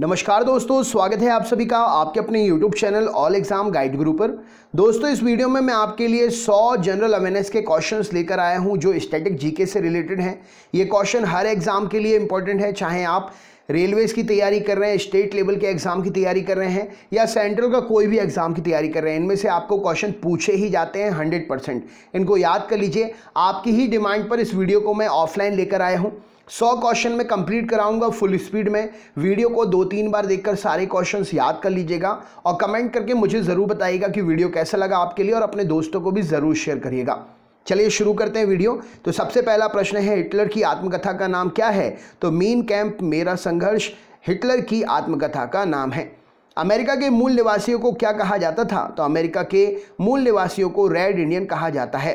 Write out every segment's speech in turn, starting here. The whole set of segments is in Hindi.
नमस्कार दोस्तों स्वागत है आप सभी का आपके अपने YouTube channel all exam guide Guru पर दोस्तों इस वीडियो में मैं आपके लिए 100 जनरल अवेयरनेस के क्वेश्चंस लेकर आया हूं जो स्टैटिक जीके से रिलेटेड हैं ये क्वेश्चन हर एग्जाम के लिए इंपॉर्टेंट है चाहे आप रेलवेज की तैयारी कर रहे हैं स्टेट लेवल के एग्जाम की तैयारी कर रहे हैं या सेंट्रल का कोई भी एग्जाम की तैयारी कर रहे हैं इनमें से आपको क्वेश्चन पूछे ही जाते हैं हंड्रेड परसेंट इनको याद कर लीजिए आपकी ही डिमांड पर इस वीडियो को मैं ऑफलाइन लेकर आया हूँ सौ क्वेश्चन में कंप्लीट कराऊंगा फुल स्पीड में वीडियो को दो तीन बार देखकर सारे क्वेश्चंस याद कर लीजिएगा और कमेंट करके मुझे ज़रूर बताइएगा कि वीडियो कैसा लगा आपके लिए और अपने दोस्तों को भी ज़रूर शेयर करिएगा चलिए शुरू करते हैं वीडियो तो सबसे पहला प्रश्न है हिटलर की आत्मकथा का नाम क्या है तो मीन कैंप मेरा संघर्ष हिटलर की आत्मकथा का नाम है अमेरिका के मूल निवासियों को क्या कहा जाता था तो अमेरिका के मूल निवासियों को रेड इंडियन कहा जाता है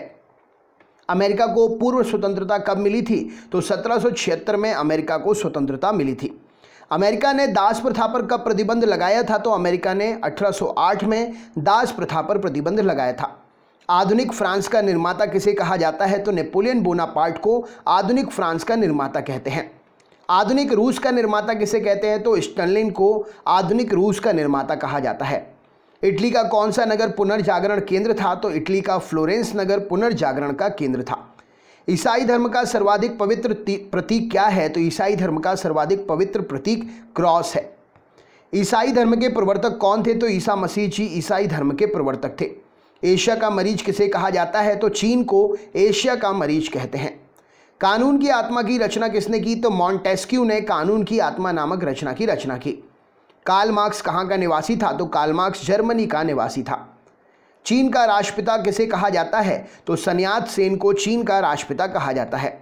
अमेरिका को पूर्व स्वतंत्रता कब मिली थी तो सत्रह में अमेरिका को स्वतंत्रता मिली थी अमेरिका ने दास प्रथा पर कब प्रतिबंध लगाया था तो अमेरिका ने 1808 में दास प्रथा पर प्रतिबंध लगाया था आधुनिक फ्रांस का निर्माता किसे कहा जाता है तो नेपोलियन बोनापार्ट को आधुनिक फ्रांस का निर्माता कहते हैं आधुनिक रूस का निर्माता किसे कहते हैं तो स्टनलिन को आधुनिक रूस का निर्माता कहा जाता है इटली का कौन सा नगर पुनर्जागरण केंद्र था तो इटली का फ्लोरेंस नगर पुनर्जागरण का केंद्र था ईसाई धर्म का सर्वाधिक पवित्र प्रतीक क्या है तो ईसाई धर्म का सर्वाधिक पवित्र प्रतीक क्रॉस है ईसाई धर्म के प्रवर्तक कौन थे तो ईसा मसीह जी ईसाई धर्म के प्रवर्तक थे एशिया का मरीज किसे कहा जाता है तो चीन को एशिया का मरीज कहते हैं कानून की आत्मा की रचना किसने की तो मॉन्टेस्क्यू ने कानून की आत्मा नामक रचना की रचना की काल मार्क्स कहाँ का निवासी था तो काल मार्क्स जर्मनी का निवासी था चीन का राष्ट्रपिता किसे कहा जाता है तो सन्यात सेन को चीन का राष्ट्रपिता कहा जाता है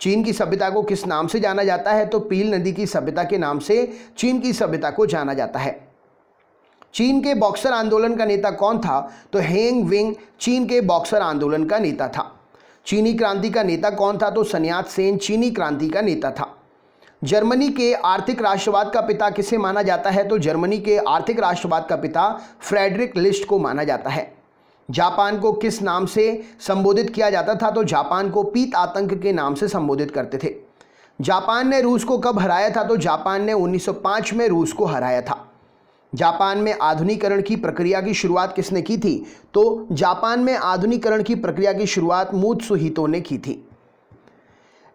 चीन की सभ्यता को किस नाम से जाना जाता है तो पील नदी की सभ्यता के नाम से चीन की सभ्यता को जाना जाता है चीन के बॉक्सर आंदोलन का नेता कौन था तो हेंग विंग चीन के बॉक्सर आंदोलन का नेता था चीनी क्रांति का नेता कौन था तो सन्यात सेन चीनी क्रांति का नेता था जर्मनी के आर्थिक राष्ट्रवाद का पिता किसे माना जाता है तो जर्मनी के आर्थिक राष्ट्रवाद का पिता फ्रेडरिक लिस्ट को माना जाता है जापान को किस नाम से संबोधित किया जाता था तो जापान को पीत आतंक के नाम से संबोधित करते थे जापान ने रूस को कब हराया था तो जापान ने 1905 में रूस को हराया था जापान में आधुनिकरण की प्रक्रिया की शुरुआत किसने की थी तो जापान में आधुनिकरण की प्रक्रिया की शुरुआत मूत सुहितो ने की थी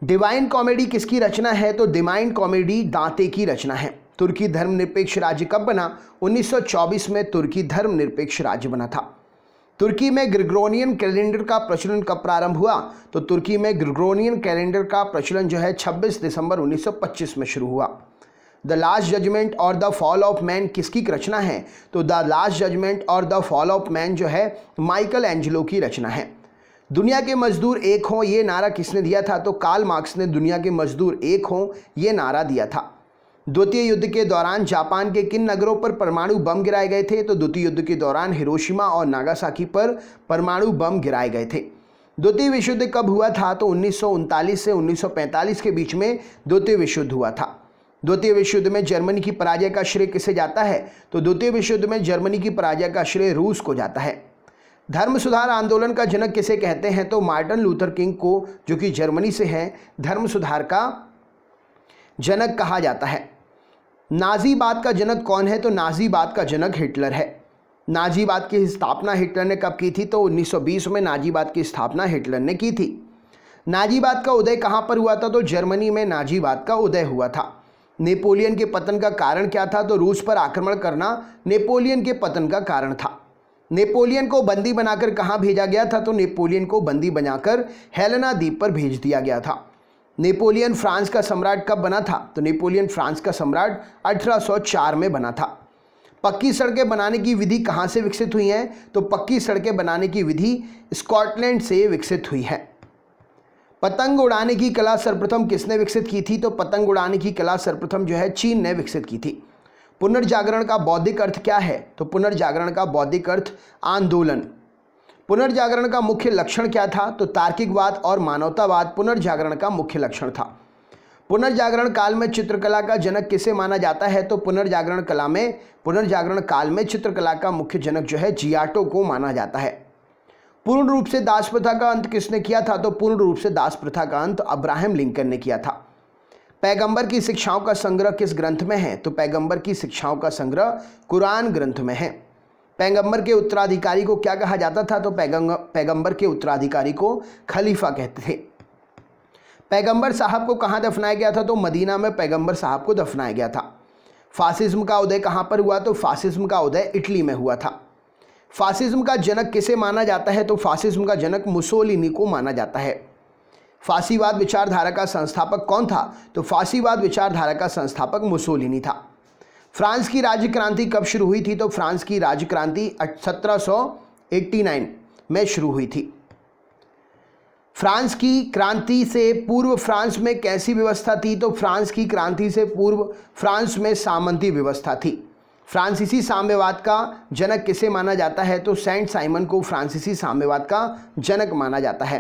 डिवाइन कॉमेडी किसकी रचना है तो डिवाइन कॉमेडी दांते की रचना है तुर्की धर्मनिरपेक्ष राज्य कब बना 1924 में तुर्की धर्मनिरपेक्ष राज्य बना था तुर्की में ग्रिग्रोनियन कैलेंडर का प्रचलन कब प्रारंभ हुआ तो तुर्की में ग्रिग्रोनियन कैलेंडर का प्रचलन जो है 26 दिसंबर 1925 में शुरू हुआ द लास्ट जजमेंट और द फॉल ऑफ मैन किसकी रचना है तो द लास्ट जजमेंट और द फॉल ऑफ मैन जो है माइकल एंजलो की रचना है दुनिया के मजदूर एक हों ये नारा किसने दिया था तो कार्ल मार्क्स ने दुनिया के मजदूर एक हों ये नारा दिया था द्वितीय युद्ध के दौरान जापान के किन नगरों पर परमाणु बम गिराए गए थे तो द्वितीय युद्ध के दौरान हिरोशिमा और नागासाकी पर परमाणु बम गिराए गए थे द्वितीय विश्व युद्ध कब हुआ था तो उन्नीस से उन्नीस के बीच में द्वितीय विश्व युद्ध हुआ था द्वितीय विश्व युद्ध में जर्मनी की पराजय का श्रेय किसे जाता है तो द्वितीय विश्व युद्ध में जर्मनी की पराजय का श्रेय रूस को जाता है धर्म सुधार आंदोलन का जनक किसे कहते हैं तो मार्टिन लूथर किंग को जो कि जर्मनी से हैं धर्म सुधार का जनक कहा जाता है नाजीबाद का जनक कौन है तो नाजीबाद का जनक हिटलर है नाजीबाद की स्थापना हिटलर ने कब की थी तो 1920 में नाजीबाद की स्थापना हिटलर ने की थी नाजीबाद का उदय कहाँ पर हुआ था तो जर्मनी में नाजीबाद का उदय हुआ था नेपोलियन के पतन का कारण क्या था तो रूस पर आक्रमण करना नेपोलियन के पतन का कारण था नेपोलियन को बंदी बनाकर कहाँ भेजा गया था तो नेपोलियन को बंदी बनाकर हेलेना द्वीप पर भेज दिया गया था नेपोलियन फ्रांस का सम्राट कब बना था तो नेपोलियन फ्रांस का सम्राट 1804 में बना था पक्की सड़कें बनाने की विधि कहाँ से विकसित हुई हैं तो पक्की सड़कें बनाने की विधि स्कॉटलैंड से विकसित हुई है पतंग उड़ाने की कला सर्वप्रथम किसने विकसित की थी तो पतंग उड़ाने की कला सर्वप्रथम जो है चीन ने विकसित की थी पुनर्जागरण का बौद्धिक अर्थ क्या है तो पुनर्जागरण का बौद्धिक अर्थ आंदोलन पुनर्जागरण का मुख्य लक्षण क्या था तो तार्किकवाद और मानवतावाद पुनर्जागरण का मुख्य लक्षण था पुनर्जागरण काल में चित्रकला का जनक किसे माना जाता है तो पुनर्जागरण कला में पुनर्जागरण काल में चित्रकला का मुख्य जनक जो है जियाटो को माना जाता है पूर्ण रूप से दास प्रथा का अंत किसने किया था तो पूर्ण रूप से दास प्रथा का अंत अब्राहम लिंकन ने किया था पैगंबर की शिक्षाओं का संग्रह किस ग्रंथ में है तो पैगंबर की शिक्षाओं का संग्रह कुरान ग्रंथ में है पैगंबर के उत्तराधिकारी को क्या कहा जाता था तो पैगंबर के उत्तराधिकारी को खलीफा कहते थे पैगंबर साहब को कहाँ दफनाया गया था तो मदीना में पैगंबर साहब को दफनाया गया था फासिज्म का उदय कहाँ पर हुआ तो फासिज्म का उदय इटली में हुआ था फासिज्म का जनक किसे माना जाता है तो फासिज्म का जनक मुसोलिनी को माना जाता है फांसीवाद विचारधारा का संस्थापक कौन था तो फांसीवाद विचारधारा का संस्थापक मुसोलिनी था फ्रांस की राज्य क्रांति कब शुरू हुई थी तो फ्रांस की राज्य क्रांति सत्रह में शुरू हुई थी फ्रांस की क्रांति से पूर्व फ्रांस में कैसी व्यवस्था थी तो फ्रांस की क्रांति से पूर्व फ्रांस में सामंती व्यवस्था थी फ्रांसीसी साम्यवाद का जनक किसे माना जाता है तो सेंट साइमन को फ्रांसीसी साम्यवाद का जनक माना जाता है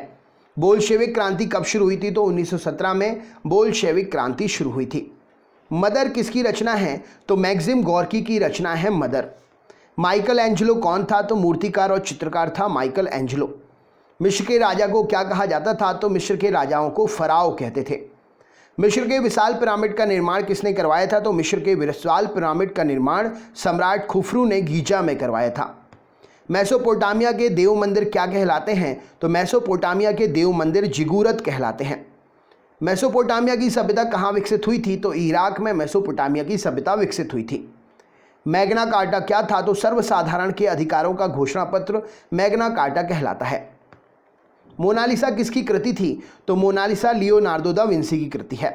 बोलशेविक क्रांति कब शुरू हुई थी तो 1917 में बोलशेविक क्रांति शुरू हुई थी मदर किसकी रचना है तो मैग्जिम गौरकी की रचना है मदर माइकल एंजलो कौन था तो मूर्तिकार और चित्रकार था माइकल एंजलो मिश्र के राजा को क्या कहा जाता था तो मिश्र के राजाओं को फराओ कहते थे मिश्र के विशाल पिरामिड का निर्माण किसने करवाया था तो मिश्र के विशाल पिरामिड का निर्माण सम्राट खुफरू ने गीजा में करवाया था मैसोपोटामिया के देव मंदिर क्या कहलाते हैं तो मैसोपोटामिया के देव मंदिर जिगूरत कहलाते हैं मैसोपोटामिया की सभ्यता कहाँ विकसित हुई थी तो इराक में मैसोपोटामिया की सभ्यता विकसित हुई थी मैग्ना कार्टा क्या था तो सर्वसाधारण के अधिकारों का घोषणा पत्र मैग्ना कार्टा कहलाता है मोनालिसा किसकी कृति थी तो मोनालिसा लियोनार्डोदा दा विंसी की कृति है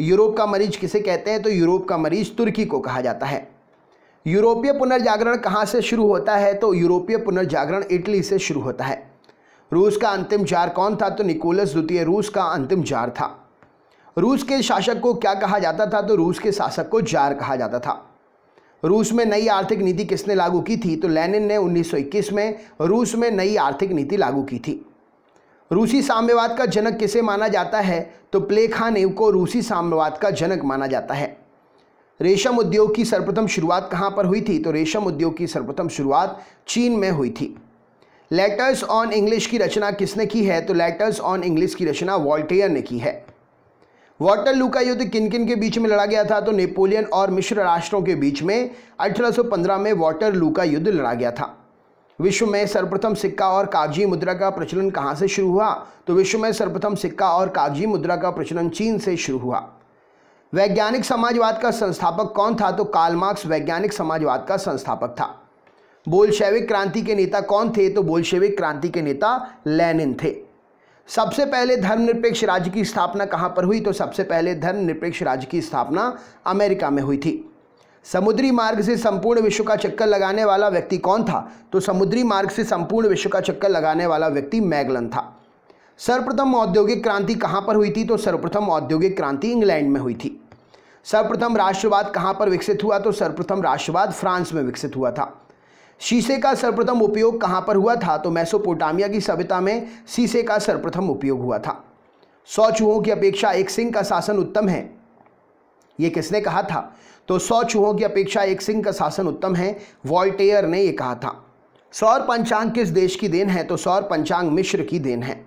यूरोप का मरीज किसे कहते हैं तो यूरोप का मरीज तुर्की को कहा जाता है यूरोपीय पुनर्जागरण कहाँ से शुरू होता है तो यूरोपीय पुनर्जागरण इटली से शुरू होता है रूस का अंतिम जार कौन था तो निकोलस द्वितीय रूस का अंतिम जार था रूस के शासक को क्या कहा जाता था तो रूस के शासक को जार कहा जाता था रूस में नई आर्थिक नीति किसने लागू की थी तो लेनिन ने 1921 में रूस में नई आर्थिक नीति लागू की थी रूसी साम्यवाद का जनक किसे माना जाता है तो प्लेखानेव को रूसी साम्यवाद का जनक माना जाता है रेशम उद्योग की सर्वप्रथम शुरुआत कहाँ पर हुई थी तो रेशम उद्योग की सर्वप्रथम शुरुआत चीन में हुई थी लेटर्स ऑन इंग्लिश की रचना किसने की है तो लेटर्स ऑन इंग्लिश की रचना वॉल्टेयर ने की है लू का युद्ध किन किन के बीच में लड़ा गया था तो नेपोलियन और मिश्र राष्ट्रों के बीच में 1815 में लू का युद्ध लड़ा गया था विश्व में सर्वप्रथम सिक्का और कागजी मुद्रा का प्रचलन कहाँ से शुरू हुआ तो विश्व में सर्वप्रथम सिक्का और कागजी मुद्रा का प्रचलन चीन से शुरू हुआ वैज्ञानिक समाजवाद का संस्थापक कौन था तो कार्ल मार्क्स वैज्ञानिक समाजवाद का संस्थापक था बोलशेविक क्रांति के नेता कौन थे तो बोलशेविक क्रांति के नेता लेनिन थे सबसे पहले धर्मनिरपेक्ष राज्य की स्थापना कहाँ पर हुई तो सबसे पहले धर्मनिरपेक्ष राज्य की स्थापना अमेरिका में हुई थी समुद्री मार्ग से संपूर्ण विश्व का चक्कर लगाने वाला व्यक्ति कौन था तो समुद्री मार्ग से संपूर्ण विश्व का चक्कर लगाने वाला व्यक्ति मैगलन था सर्वप्रथम औद्योगिक क्रांति कहाँ पर हुई थी तो सर्वप्रथम औद्योगिक क्रांति इंग्लैंड में हुई थी सर्वप्रथम राष्ट्रवाद कहाँ पर विकसित हुआ तो सर्वप्रथम राष्ट्रवाद फ्रांस में विकसित हुआ था शीशे का सर्वप्रथम उपयोग कहाँ पर हुआ था तो मैसोपोटामिया की सभ्यता में शीशे का सर्वप्रथम उपयोग हुआ था सौ चूहों की अपेक्षा एक सिंह का शासन उत्तम है ये किसने कहा था तो सौ चूहों की अपेक्षा एक सिंह का शासन उत्तम है वॉल्टेयर ने यह कहा था सौर पंचांग किस देश की देन है तो सौर पंचांग मिश्र की देन है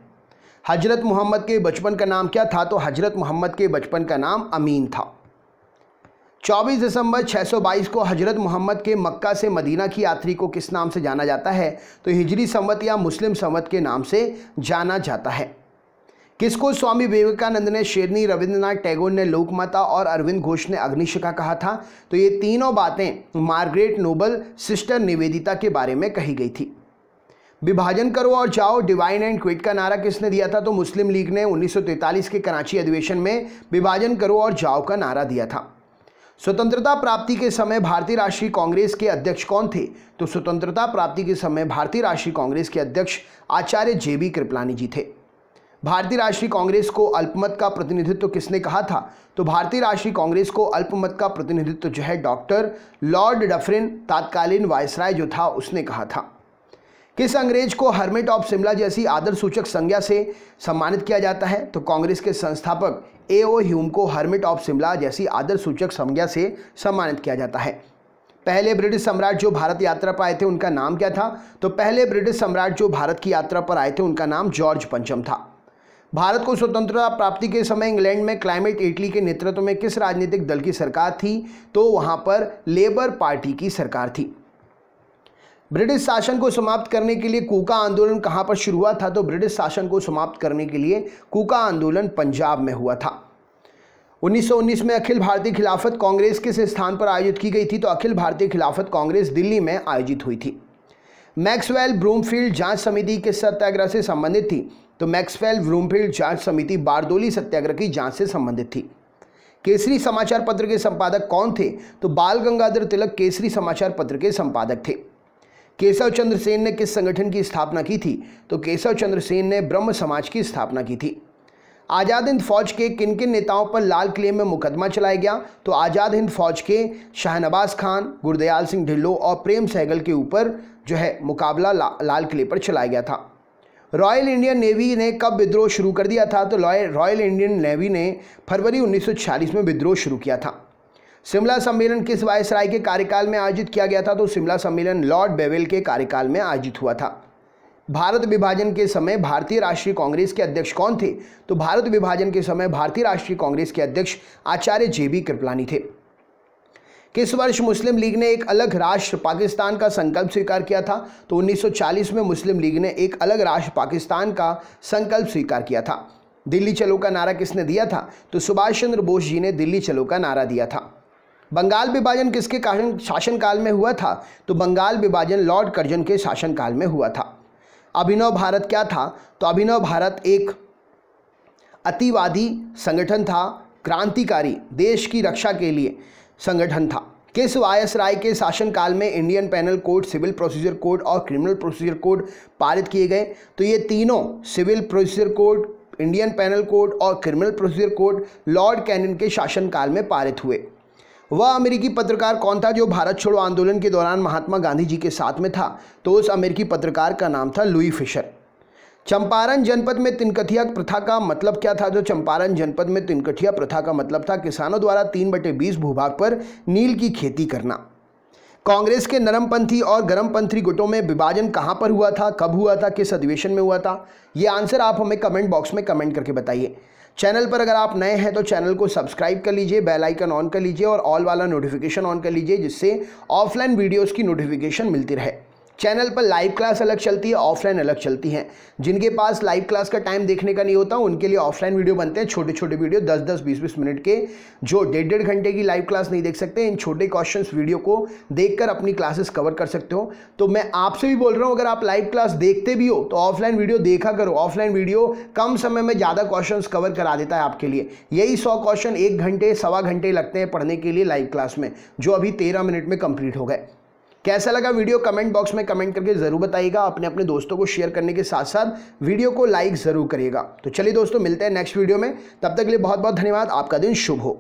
हजरत मोहम्मद के बचपन का नाम क्या था तो हजरत मोहम्मद के बचपन का नाम अमीन था 24 दिसंबर 622 को हजरत मोहम्मद के मक्का से मदीना की यात्री को किस नाम से जाना जाता है तो हिजरी संवत या मुस्लिम संवत के नाम से जाना जाता है किसको स्वामी विवेकानंद ने शेरनी रविंद्रनाथ टैगोर ने लोकमाता और अरविंद घोष ने अग्निशिखा कहा था तो ये तीनों बातें मार्गरेट नोबल सिस्टर निवेदिता के बारे में कही गई थी विभाजन करो और जाओ डिवाइन एंड क्विट का नारा किसने दिया था तो मुस्लिम लीग ने 1943 के कराची अधिवेशन में विभाजन करो और जाओ का नारा दिया था स्वतंत्रता प्राप्ति के समय भारतीय राष्ट्रीय कांग्रेस के अध्यक्ष कौन थे तो स्वतंत्रता प्राप्ति के समय भारतीय राष्ट्रीय कांग्रेस के अध्यक्ष आचार्य जे बी कृपलानी जी थे भारतीय राष्ट्रीय कांग्रेस को अल्पमत का प्रतिनिधित्व किसने कहा था तो भारतीय राष्ट्रीय कांग्रेस को अल्पमत का प्रतिनिधित्व जो है डॉक्टर लॉर्ड डफरिन तात्कालीन वायसराय जो था उसने कहा था किस अंग्रेज को हर्मिट ऑफ शिमला जैसी आदर सूचक संज्ञा से सम्मानित किया जाता है तो कांग्रेस के संस्थापक ए ओ ह्यूम को हर्मिट ऑफ शिमला जैसी आदर सूचक संज्ञा से सम्मानित किया जाता है पहले ब्रिटिश सम्राट जो भारत यात्रा पर आए थे उनका नाम क्या था तो पहले ब्रिटिश सम्राट जो भारत की यात्रा पर आए थे उनका नाम जॉर्ज पंचम था भारत को स्वतंत्रता प्राप्ति के समय इंग्लैंड में क्लाइमेट इटली के नेतृत्व में किस राजनीतिक दल की सरकार थी तो वहाँ पर लेबर पार्टी की सरकार थी ब्रिटिश शासन को समाप्त करने के लिए कोका आंदोलन कहाँ पर शुरू हुआ था तो ब्रिटिश शासन को समाप्त करने के लिए कोका आंदोलन पंजाब में हुआ था 1919 में अखिल भारतीय खिलाफत कांग्रेस किस स्थान पर आयोजित की गई थी तो अखिल भारतीय खिलाफत कांग्रेस दिल्ली में आयोजित हुई थी मैक्सवेल ब्रूमफील्ड जांच समिति किस सत्याग्रह से संबंधित थी तो मैक्सवेल ब्रूमफील्ड जांच समिति बारदोली सत्याग्रह की जांच से संबंधित थी केसरी समाचार पत्र के संपादक कौन थे तो बाल गंगाधर तिलक केसरी समाचार पत्र के संपादक थे केशव चंद्र सेन ने किस संगठन की स्थापना की थी तो केशव चंद्र सेन ने ब्रह्म समाज की स्थापना की थी आज़ाद हिंद फौज के किन किन नेताओं पर लाल किले में मुकदमा चलाया गया तो आज़ाद हिंद फौज के शाहनवाज खान गुरदयाल सिंह ढिल्लो और प्रेम सहगल के ऊपर जो है मुकाबला ला, लाल किले पर चलाया गया था रॉयल इंडियन नेवी ने कब विद्रोह शुरू कर दिया था तो रॉयल इंडियन नेवी ने फरवरी 1946 में विद्रोह शुरू किया था शिमला सम्मेलन किस वायसराय के कार्यकाल में आयोजित किया गया था तो शिमला सम्मेलन लॉर्ड बेवेल के कार्यकाल में आयोजित हुआ था भारत विभाजन के समय भारतीय राष्ट्रीय कांग्रेस के अध्यक्ष कौन थे तो भारत विभाजन के समय भारतीय राष्ट्रीय कांग्रेस के अध्यक्ष आचार्य जे बी कृपलानी थे किस वर्ष मुस्लिम लीग ने एक अलग राष्ट्र पाकिस्तान का संकल्प स्वीकार किया था तो 1940 में मुस्लिम लीग ने एक अलग राष्ट्र पाकिस्तान का संकल्प स्वीकार किया था दिल्ली चलो का नारा किसने दिया था तो सुभाष चंद्र बोस जी ने दिल्ली चलो का नारा दिया था बंगाल विभाजन किसके शासनकाल में हुआ था तो बंगाल विभाजन लॉर्ड कर्जन के शासनकाल में हुआ था अभिनव भारत क्या था तो अभिनव भारत एक अतिवादी संगठन था क्रांतिकारी देश की रक्षा के लिए संगठन था किस वायस राय के शासनकाल में Indian penal code civil procedure code और क्रिमिनल प्रोसीजर कोड पारित किए गए तो ये तीनों civil procedure code Indian penal code और criminal procedure code lord Canning के शासनकाल में पारित हुए वह अमेरिकी पत्रकार कौन था जो भारत छोड़ो आंदोलन के दौरान महात्मा गांधी जी के साथ में था तो उस अमेरिकी पत्रकार का नाम था लुई फिशर चंपारण जनपद में तिनकथिया प्रथा का मतलब क्या था जो तो चंपारण जनपद में तिनकथिया प्रथा का मतलब था किसानों द्वारा तीन बटे बीस भूभाग पर नील की खेती करना कांग्रेस के नरमपंथी और गरमपंथी गुटों में विभाजन कहाँ पर हुआ था कब हुआ था किस अधिवेशन में हुआ था ये आंसर आप हमें कमेंट बॉक्स में कमेंट करके बताइए चैनल पर अगर आप नए हैं तो चैनल को सब्सक्राइब कर लीजिए बेल आइकन ऑन कर लीजिए और ऑल वाला नोटिफिकेशन ऑन कर लीजिए जिससे ऑफलाइन वीडियोज़ की नोटिफिकेशन मिलती रहे चैनल पर लाइव क्लास अलग चलती है ऑफलाइन अलग चलती हैं जिनके पास लाइव क्लास का टाइम देखने का नहीं होता उनके लिए ऑफलाइन वीडियो बनते हैं छोटे छोटे वीडियो 10 10 20 20 मिनट के जो डेढ़ डेढ़ घंटे की लाइव क्लास नहीं देख सकते इन छोटे क्वेश्चंस वीडियो को देखकर अपनी क्लासेस कवर कर सकते हो तो मैं आपसे भी बोल रहा हूँ अगर आप लाइव क्लास देखते भी हो तो ऑफलाइन वीडियो देखा करो ऑफलाइन वीडियो कम समय में ज़्यादा क्वेश्चन कवर करा देता है आपके लिए यही सौ क्वेश्चन एक घंटे सवा घंटे लगते हैं पढ़ने के लिए लाइव क्लास में जो अभी तेरह मिनट में कंप्लीट हो गए कैसा लगा वीडियो कमेंट बॉक्स में कमेंट करके ज़रूर बताइएगा अपने अपने दोस्तों को शेयर करने के साथ साथ वीडियो को लाइक ज़रूर करिएगा तो चलिए दोस्तों मिलते हैं नेक्स्ट वीडियो में तब तक के लिए बहुत बहुत धन्यवाद आपका दिन शुभ हो